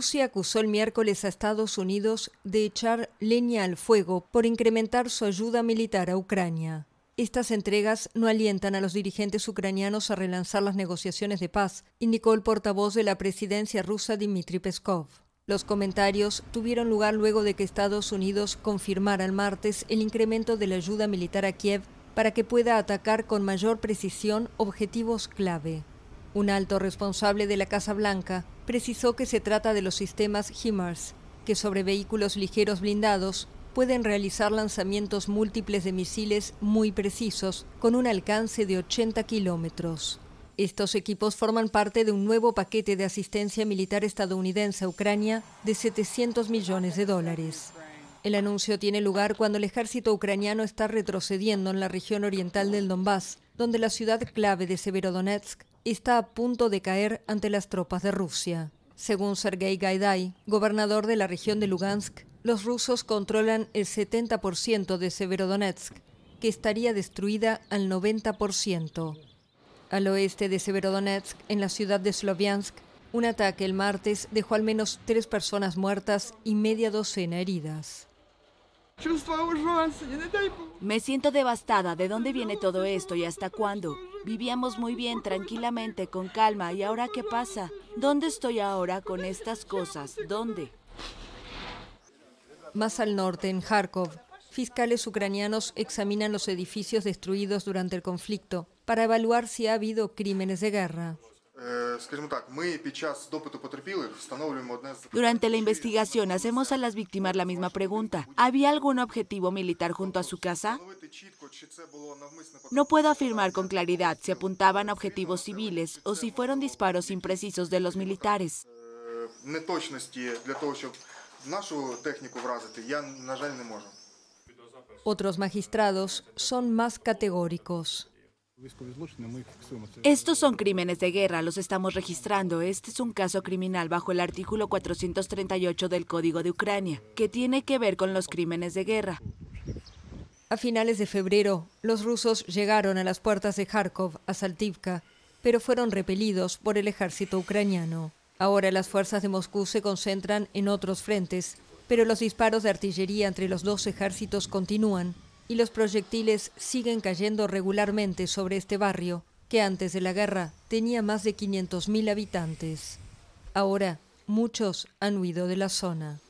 Rusia acusó el miércoles a Estados Unidos de echar leña al fuego por incrementar su ayuda militar a Ucrania. Estas entregas no alientan a los dirigentes ucranianos a relanzar las negociaciones de paz, indicó el portavoz de la presidencia rusa Dmitry Peskov. Los comentarios tuvieron lugar luego de que Estados Unidos confirmara el martes el incremento de la ayuda militar a Kiev para que pueda atacar con mayor precisión objetivos clave. Un alto responsable de la Casa Blanca precisó que se trata de los sistemas HIMARS, que sobre vehículos ligeros blindados pueden realizar lanzamientos múltiples de misiles muy precisos, con un alcance de 80 kilómetros. Estos equipos forman parte de un nuevo paquete de asistencia militar estadounidense a Ucrania de 700 millones de dólares. El anuncio tiene lugar cuando el ejército ucraniano está retrocediendo en la región oriental del Donbass, donde la ciudad clave de Severodonetsk está a punto de caer ante las tropas de Rusia. Según Sergei Gaidai, gobernador de la región de Lugansk, los rusos controlan el 70% de Severodonetsk, que estaría destruida al 90%. Al oeste de Severodonetsk, en la ciudad de Sloviansk, un ataque el martes dejó al menos tres personas muertas y media docena heridas. Me siento devastada. ¿De dónde viene todo esto y hasta cuándo? Vivíamos muy bien, tranquilamente, con calma. ¿Y ahora qué pasa? ¿Dónde estoy ahora con estas cosas? ¿Dónde? Más al norte, en Kharkov, fiscales ucranianos examinan los edificios destruidos durante el conflicto para evaluar si ha habido crímenes de guerra. Э, Durante la investigación hacemos a las víctimas la misma pregunta. ¿Había algún objetivo militar junto a su casa? No puedo afirmar con claridad si apuntaban a objetivos civiles o si fueron disparos imprecisos de los militares. Э, Otros magistrados son más categóricos. Estos son crímenes de guerra, los estamos registrando. Este es un caso criminal bajo el artículo 438 del Código de Ucrania, que tiene que ver con los crímenes de guerra. A finales de febrero, los rusos llegaron a las puertas de Kharkov, a Saltivka, pero fueron repelidos por el ejército ucraniano. Ahora las fuerzas de Moscú se concentran en otros frentes, pero los disparos de artillería entre los dos ejércitos continúan y los proyectiles siguen cayendo regularmente sobre este barrio, que antes de la guerra tenía más de 500.000 habitantes. Ahora, muchos han huido de la zona.